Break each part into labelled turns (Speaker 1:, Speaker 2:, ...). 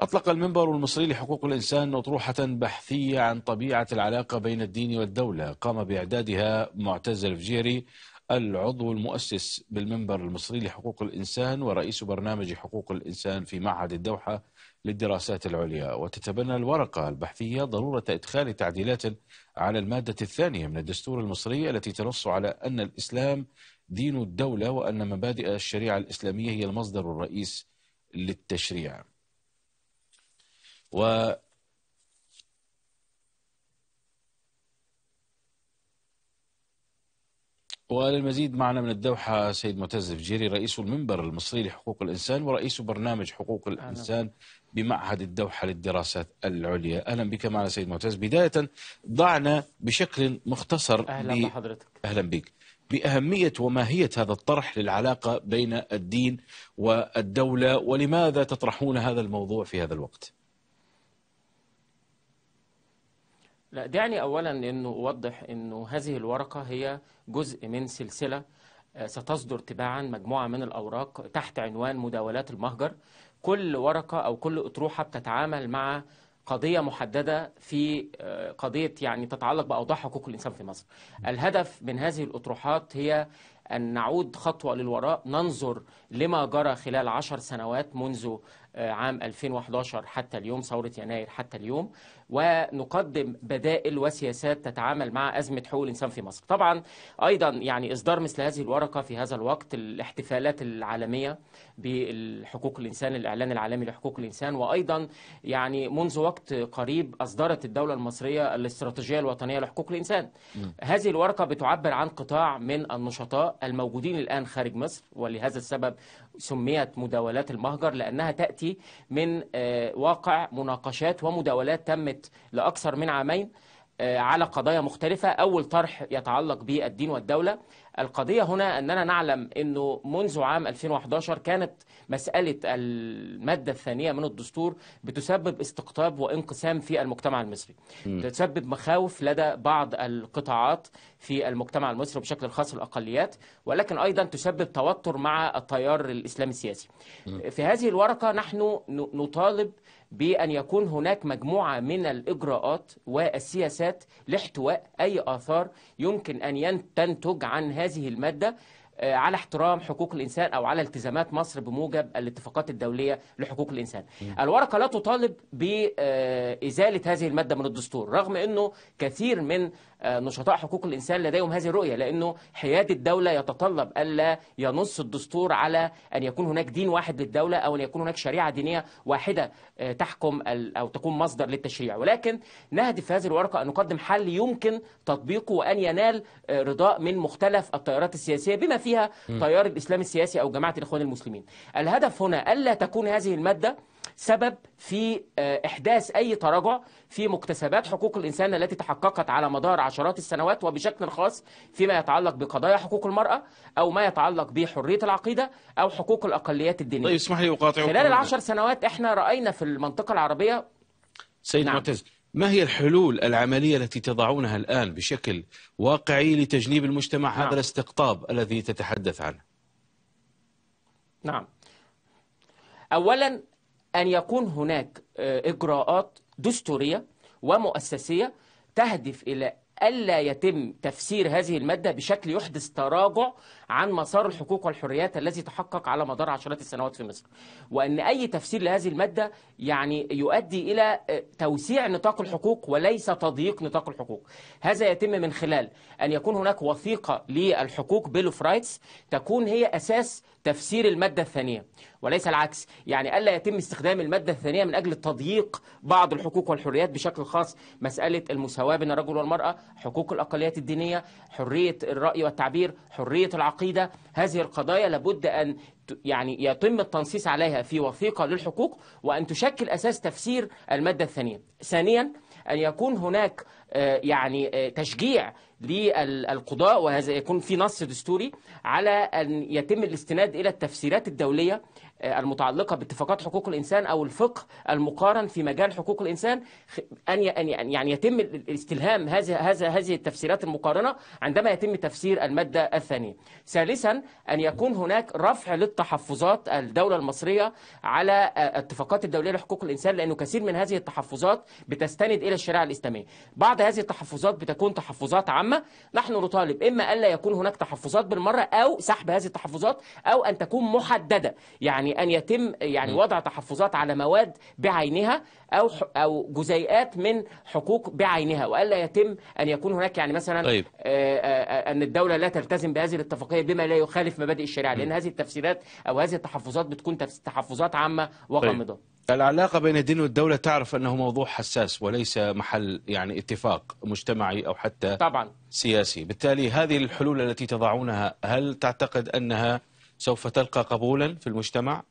Speaker 1: أطلق المنبر المصري لحقوق الإنسان أطروحة بحثية عن طبيعة العلاقة بين الدين والدولة قام بإعدادها معتز الفجيري العضو المؤسس بالمنبر المصري لحقوق الإنسان ورئيس برنامج حقوق الإنسان في معهد الدوحة للدراسات العليا وتتبنى الورقة البحثية ضرورة إدخال تعديلات على المادة الثانية من الدستور المصري التي تنص على أن الإسلام دين الدولة وأن مبادئ الشريعة الإسلامية هي المصدر الرئيس للتشريع و وللمزيد معنا من الدوحة سيد معتز الفجيري رئيس المنبر المصري لحقوق الإنسان ورئيس برنامج حقوق الإنسان بمعهد الدوحة للدراسات العليا أهلا بك معنا سيد معتز بداية ضعنا بشكل مختصر أهلا ب... بحضرتك أهلا بك بأهمية وماهية هذا الطرح للعلاقة بين الدين والدولة ولماذا تطرحون هذا الموضوع في هذا الوقت
Speaker 2: لا دعني أولا أنه أوضح أنه هذه الورقة هي جزء من سلسلة آه، ستصدر تباعا مجموعة من الأوراق تحت عنوان مداولات المهجر كل ورقة أو كل أطروحة بتتعامل مع قضية محددة في آه، قضية يعني تتعلق بأوضاع حقوق الإنسان في مصر الهدف من هذه الأطروحات هي أن نعود خطوة للوراء ننظر لما جرى خلال عشر سنوات منذ آه، عام 2011 حتى اليوم ثورة يناير حتى اليوم ونقدم بدائل وسياسات تتعامل مع أزمة حقوق الإنسان في مصر طبعا أيضا يعني إصدار مثل هذه الورقة في هذا الوقت الاحتفالات العالمية بحقوق الإنسان الإعلان العالمي لحقوق الإنسان وأيضا يعني منذ وقت قريب أصدرت الدولة المصرية الاستراتيجية الوطنية لحقوق الإنسان م. هذه الورقة بتعبر عن قطاع من النشطاء الموجودين الآن خارج مصر ولهذا السبب سميت مداولات المهجر لأنها تأتي بيحكي من آه، واقع مناقشات ومداولات تمت لأكثر من عامين آه، على قضايا مختلفة أول طرح يتعلق بالدين والدولة القضية هنا أننا نعلم أنه منذ عام 2011 كانت مسألة المادة الثانية من الدستور بتسبب استقطاب وانقسام في المجتمع المصري تسبب مخاوف لدى بعض القطاعات في المجتمع المصري وبشكل خاص الأقليات ولكن أيضا تسبب توتر مع التيار الإسلامي السياسي في هذه الورقة نحن نطالب بأن يكون هناك مجموعة من الإجراءات والسياسات لاحتواء أي آثار يمكن أن تنتج عن هذه هذه المادة آه، على احترام حقوق الإنسان أو على التزامات مصر بموجب الاتفاقات الدولية لحقوق الإنسان الورقة لا تطالب بإزالة آه، هذه المادة من الدستور رغم أنه كثير من آه، نشطاء حقوق الإنسان لديهم هذه الرؤية لأنه حياد الدولة يتطلب ألا ينص الدستور على أن يكون هناك دين واحد للدولة أو أن يكون هناك شريعة دينية واحدة تحكم أو تكون مصدر للتشريع ولكن نهدف في هذه الورقة أن نقدم حل يمكن تطبيقه وأن ينال رضاء من مختلف التيارات السياسية بما فيها تيار الإسلام السياسي أو جماعة الإخوان المسلمين الهدف هنا ألا تكون هذه المادة سبب في آه، إحداث أي تراجع في مكتسبات حقوق الإنسان التي تحققت على مدار عشرات السنوات وبشكل خاص فيما يتعلق بقضايا حقوق المرأة أو ما يتعلق بحرية العقيدة أو حقوق الأقليات الدينية طيب اسمح لي أقاطعك خلال العشر سنوات إحنا رأينا في المنطقة العربية
Speaker 1: سيد نعم. معتز ما هي الحلول العملية التي تضعونها الآن بشكل واقعي لتجنيب المجتمع نعم. هذا الاستقطاب الذي تتحدث عنه
Speaker 2: نعم أولا أن يكون هناك آه، إجراءات دستورية ومؤسسية تهدف إلى ألا يتم تفسير هذه المادة بشكل يحدث تراجع عن مسار الحقوق والحريات الذي تحقق على مدار عشرات السنوات في مصر وأن أي تفسير لهذه المادة يعني يؤدي إلى آه، توسيع نطاق الحقوق وليس تضييق نطاق الحقوق هذا يتم من خلال أن يكون هناك وثيقة للحقوق بيل اوف رايتس تكون هي أساس تفسير المادة الثانية وليس العكس يعني ألا يتم استخدام المادة الثانية من أجل تضييق بعض الحقوق والحريات بشكل خاص مسألة المساواة بين الرجل والمرأة حقوق الأقليات الدينية حرية الرأي والتعبير حرية العقيدة هذه القضايا لابد أن يعني يتم التنصيص عليها في وثيقة للحقوق وأن تشكل أساس تفسير المادة الثانية ثانيا أن يكون هناك آه، يعني آه، تشجيع للقضاء وهذا يكون في نص دستوري على أن يتم الاستناد إلى التفسيرات الدولية آه، المتعلقة باتفاقات حقوق الإنسان أو الفقه المقارن في مجال حقوق الإنسان أن يعني يتم استلهام هذه هذا هذه التفسيرات المقارنة عندما يتم تفسير المادة الثانية. ثالثا أن يكون هناك رفع للتحفظات الدولة المصرية على الاتفاقات الدولية لحقوق الإنسان لأنه كثير من هذه التحفظات بتستند إلى الشريعة الإسلامية. بعض بعض هذه التحفظات بتكون تحفظات عامة نحن نطالب إما ألا يكون هناك تحفظات بالمرة أو سحب هذه التحفظات أو أن تكون محددة يعني أن يتم يعني وضع تحفظات على مواد بعينها أو أو جزيئات من حقوق بعينها وألا يتم أن يكون هناك يعني مثلا طيب. آه، آه، آه، أن الدولة لا تلتزم بهذه الاتفاقية بما لا يخالف مبادئ الشريعة لأن هذه التفسيرات أو هذه التحفظات بتكون تحفظات عامة وغامضة طيب.
Speaker 1: العلاقة بين الدين والدولة تعرف أنه موضوع حساس وليس محل يعني اتفاق مجتمعي أو حتى طبعا. سياسي بالتالي هذه الحلول التي تضعونها هل تعتقد أنها سوف تلقى قبولا في المجتمع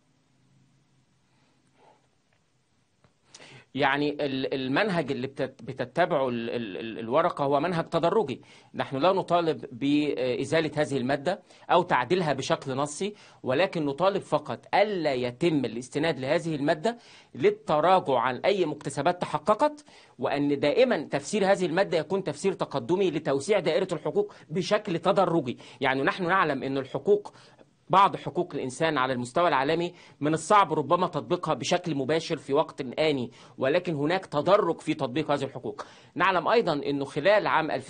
Speaker 2: يعني المنهج اللي بتتبعه الورقة هو منهج تدرجي نحن لا نطالب بإزالة هذه المادة أو تعديلها بشكل نصي ولكن نطالب فقط ألا يتم الاستناد لهذه المادة للتراجع عن أي مكتسبات تحققت وأن دائما تفسير هذه المادة يكون تفسير تقدمي لتوسيع دائرة الحقوق بشكل تدرجي يعني نحن نعلم أن الحقوق بعض حقوق الإنسان على المستوى العالمي من الصعب ربما تطبيقها بشكل مباشر في وقت آني ولكن هناك تدرج في تطبيق هذه الحقوق نعلم أيضا أنه خلال عام 2012-2013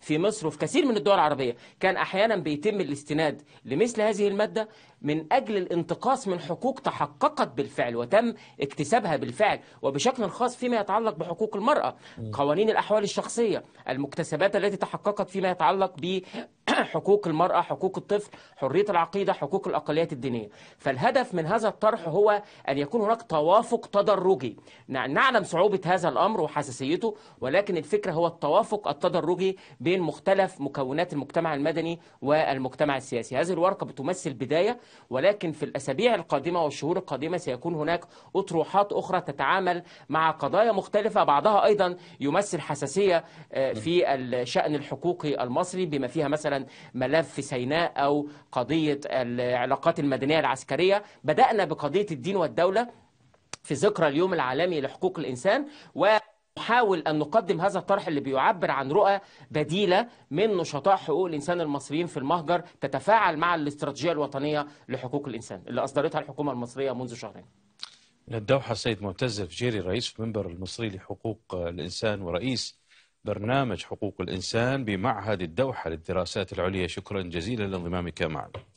Speaker 2: في مصر وفي كثير من الدول العربية كان أحيانا بيتم الاستناد لمثل هذه المادة من أجل الانتقاص من حقوق تحققت بالفعل وتم اكتسابها بالفعل وبشكل خاص فيما يتعلق بحقوق المرأة قوانين الأحوال الشخصية المكتسبات التي تحققت فيما يتعلق بحقوق المرأة حقوق الطفل حرية العقيدة حقوق الأقليات الدينية فالهدف من هذا الطرح هو أن يكون هناك توافق تدرجي نعلم صعوبة هذا الأمر وحساسيته ولكن الفكرة هو التوافق التدرجي بين مختلف مكونات المجتمع المدني والمجتمع السياسي هذه الورقة بتمثل بداية ولكن في الأسابيع القادمة والشهور القادمة سيكون هناك أطروحات أخرى تتعامل مع قضايا مختلفة بعضها أيضا يمثل حساسية آه، في الشأن الحقوقي المصري بما فيها مثلا ملف سيناء أو قضية العلاقات المدنية العسكرية بدأنا بقضية الدين والدولة في ذكرى اليوم العالمي لحقوق الإنسان و نحاول أن نقدم هذا الطرح اللي بيعبر عن رؤى بديلة من نشطاء حقوق الإنسان المصريين في المهجر تتفاعل مع الاستراتيجية الوطنية لحقوق الإنسان اللي أصدرتها الحكومة المصرية منذ شهرين
Speaker 1: من الدوحة السيد معتز الفجيري رئيس في المنبر المصري لحقوق الإنسان ورئيس برنامج حقوق الإنسان بمعهد الدوحة للدراسات العليا شكرا جزيلا لانضمامك معنا